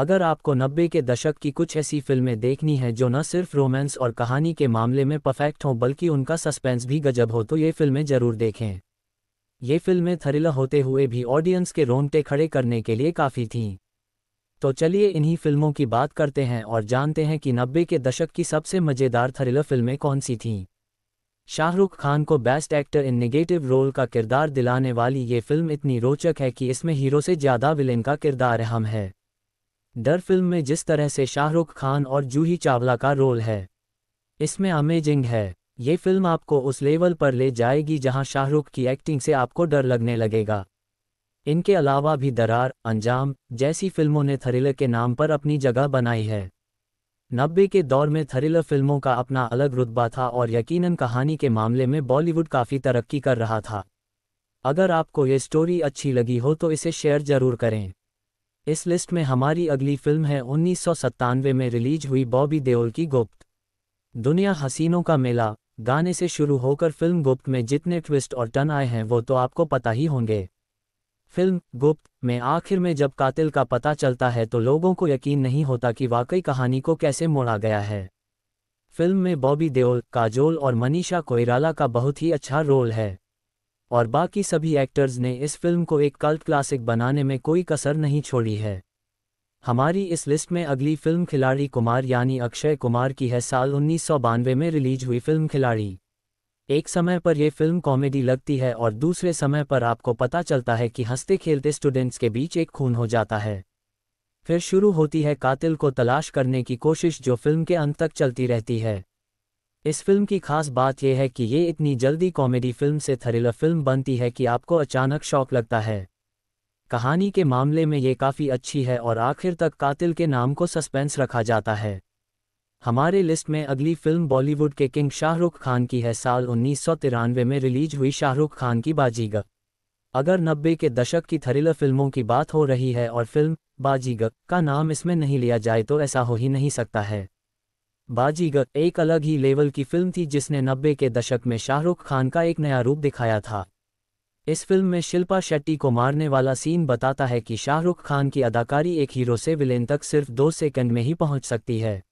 अगर आपको नब्बे के दशक की कुछ ऐसी फिल्में देखनी है जो न सिर्फ रोमांस और कहानी के मामले में परफेक्ट हों बल्कि उनका सस्पेंस भी गजब हो तो ये फिल्में जरूर देखें ये फिल्में थरिल होते हुए भी ऑडियंस के रोंगटे खड़े करने के लिए काफ़ी थीं तो चलिए इन्हीं फिल्मों की बात करते हैं और जानते हैं कि नब्बे के दशक की सबसे मज़ेदार थरिलर फिल्में कौन सी थीं शाहरुख खान को best actor in negative role का किरदार दिलाने वाली ये फिल्म इतनी रोचक है कि इसमें हीरो से ज़्यादा विलेन का किरदार अहम है डर फिल्म में जिस तरह से शाहरुख खान और जूही चावला का रोल है इसमें अमेजिंग है ये फिल्म आपको उस लेवल पर ले जाएगी जहां शाहरुख की एक्टिंग से आपको डर लगने लगेगा इनके अलावा भी दरार अंजाम जैसी फिल्मों ने थ्रिलर के नाम पर अपनी जगह बनाई है नब्बे के दौर में थ्रिलर फिल्मों का अपना अलग रुतबा था और यकीनन कहानी के मामले में बॉलीवुड काफ़ी तरक्की कर रहा था अगर आपको ये स्टोरी अच्छी लगी हो तो इसे शेयर ज़रूर करें इस लिस्ट में हमारी अगली फिल्म है उन्नीस में रिलीज हुई बॉबी देओल की गुप्त दुनिया हसीनों का मेला गाने से शुरू होकर फिल्म गुप्त में जितने ट्विस्ट और टन आए हैं वो तो आपको पता ही होंगे फिल्म गुप्त में आखिर में जब कातिल का पता चलता है तो लोगों को यकीन नहीं होता कि वाकई कहानी को कैसे मोड़ा गया है फिल्म में बॉबी देओल काजोल और मनीषा कोयराला का बहुत ही अच्छा रोल है और बाकी सभी एक्टर्स ने इस फिल्म को एक कल्ट क्लासिक बनाने में कोई कसर नहीं छोड़ी है हमारी इस लिस्ट में अगली फिल्म खिलाड़ी कुमार यानी अक्षय कुमार की है साल उन्नीस में रिलीज हुई फिल्म खिलाड़ी एक समय पर यह फिल्म कॉमेडी लगती है और दूसरे समय पर आपको पता चलता है कि हंसते खेलते स्टूडेंट्स के बीच एक खून हो जाता है फिर शुरू होती है कातिल को तलाश करने की कोशिश जो फिल्म के अंत तक चलती रहती है इस फिल्म की खास बात यह है कि ये इतनी जल्दी कॉमेडी फिल्म से थ्रिलर फिल्म बनती है कि आपको अचानक शौक लगता है कहानी के मामले में ये काफ़ी अच्छी है और आखिर तक कातिल के नाम को सस्पेंस रखा जाता है हमारे लिस्ट में अगली फिल्म बॉलीवुड के किंग शाहरुख खान की है साल उन्नीस में रिलीज हुई शाहरुख खान की बाजीगर अगर नब्बे के दशक की थ्रिलर फिल्मों की बात हो रही है और फिल्म बाजीगर का नाम इसमें नहीं लिया जाए तो ऐसा हो ही नहीं सकता है बाजीगर एक अलग ही लेवल की फिल्म थी जिसने नब्बे के दशक में शाहरुख खान का एक नया रूप दिखाया था इस फिल्म में शिल्पा शेट्टी को मारने वाला सीन बताता है कि शाहरुख खान की अदाकारी एक हीरो से विलेन तक सिर्फ दो सेकंड में ही पहुंच सकती है